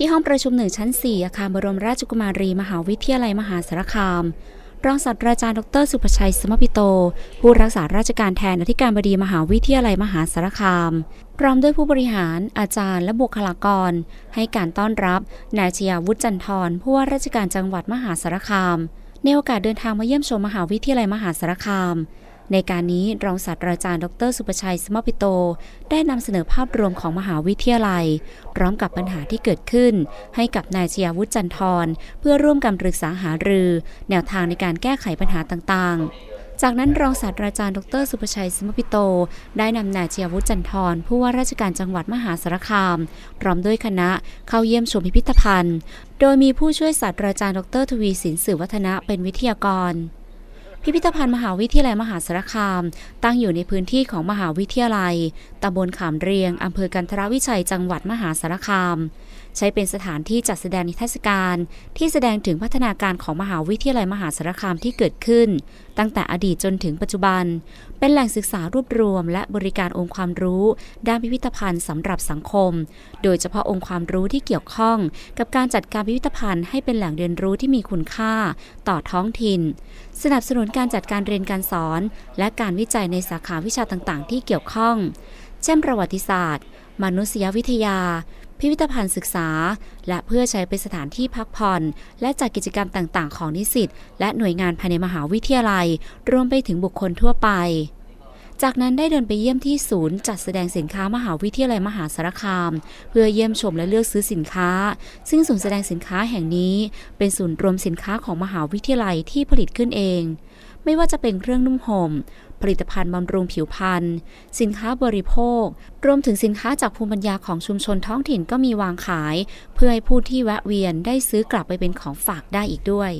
ที่ห้องประชุมหนึ่งชั้น 4 อาคารบรมราชกุมารีมหาวิทยาลัยมหาสารคาม รองศาสตราจารย์ดรสุภชัยสมพิโต ผู้รักษาราชการแทน อธิการบดีมหาวิทยาลัยมหาสารคาม พร้อมด้วยผู้บริหาร อาจารย์และบุคลากร ให้การต้อนรับนายชยาวุฒิจันทร์ผู้ว่าราชการจังหวัดมหาสารคามในโอกาสเดินทางมาเยี่ยมชมมหาวิทยาลัยมหาสารคามในการนี้รองศาสตราจารย์ดรสุประชัยสมพิโต ได้นำเสนอภาพรวมของมหาวิทยาลัย พร้อมกับปัญหาที่เกิดขึ้นให้กับนายชียวุฒิจันทร์เพื่อร่วมกันปรึกษาหารือแนวทางในการแก้ไขปัญหาต่างๆ จากนั้นรองศาสตราจารย์ดรสุภชัยสมพิโต ได้นำนายเชียวุฒิจันทร์ผู้ว่าราชการจังหวัดมหาสารคาม พร้อมด้วยคณะเข้าเยี่ยมชมพิพิธภัณฑ์ โดยมีผู้ช่วยศาสตราจารย์ดรทวีสินสื่อวัฒนะเป็นวิทยากรพิพิธภัณฑ์มหาวิทยาลัยมหาสารคามตั้งอยู่ในพื้นที่ของมหาวิทยาลัยตำบลขามเรียงอำเภอกันทรวิชัยจังหวัดมหาสารคาม ใช้เป็นสถานที่จัดแสดงนิทรรศการ ที่แสดงถึงพัฒนาการของมหาวิทยาลัยมหาสารคามที่เกิดขึ้น ตั้งแต่อดีตจนถึงปัจจุบัน เป็นแหล่งศึกษารวบรวมและบริการองค์ความรู้ด้านพิพิธภัณฑ์สำหรับสังคม โดยเฉพาะองค์ความรู้ที่เกี่ยวข้อง กับการจัดการพิพิธภัณฑ์ ให้เป็นแหล่งเรียนรู้ที่มีคุณค่าต่อท้องถิ่น สนับสนุนการจัดการเรียนการสอน และการวิจัยในสาขาวิชาต่างๆ ที่เกี่ยวข้องเช่นประวัติศาสตร์ มนุษยวิทยา พิพิธภัณฑ์ศึกษา และเพื่อใช้เป็นสถานที่พักผ่อน และจัดกกิจกรรมต่าง ๆ ของนิสิตและหน่วยงานภายในมหาวิทยาลัย รวมไปถึงบุคคลทั่วไป จากนั้นได้เดินไปเยี่ยมที่ศูนย์จัดแสดงสินค้ามหาวิทยาลัยมหาสารคาม เพื่อเยี่ยมชมและเลือกซื้อสินค้า ซึ่งศูนย์แสดงสินค้าแห่งนี้เป็นศูนย์รวมสินค้าของมหาวิทยาลัยที่ผลิตขึ้นเองไม่ว่าจะเป็นเครื่องนุ่มหม่มผลิตภัณฑ์บำรุงผิวพรรณสินค้าบริโภค รวมถึงสินค้าจากภูมิปัญญาของชุมชนท้องถิ่นก็มีวางขาย เพื่อให้ผู้ที่แวะเวียนได้ซื้อกลับไปเป็นของฝากได้อีกด้วย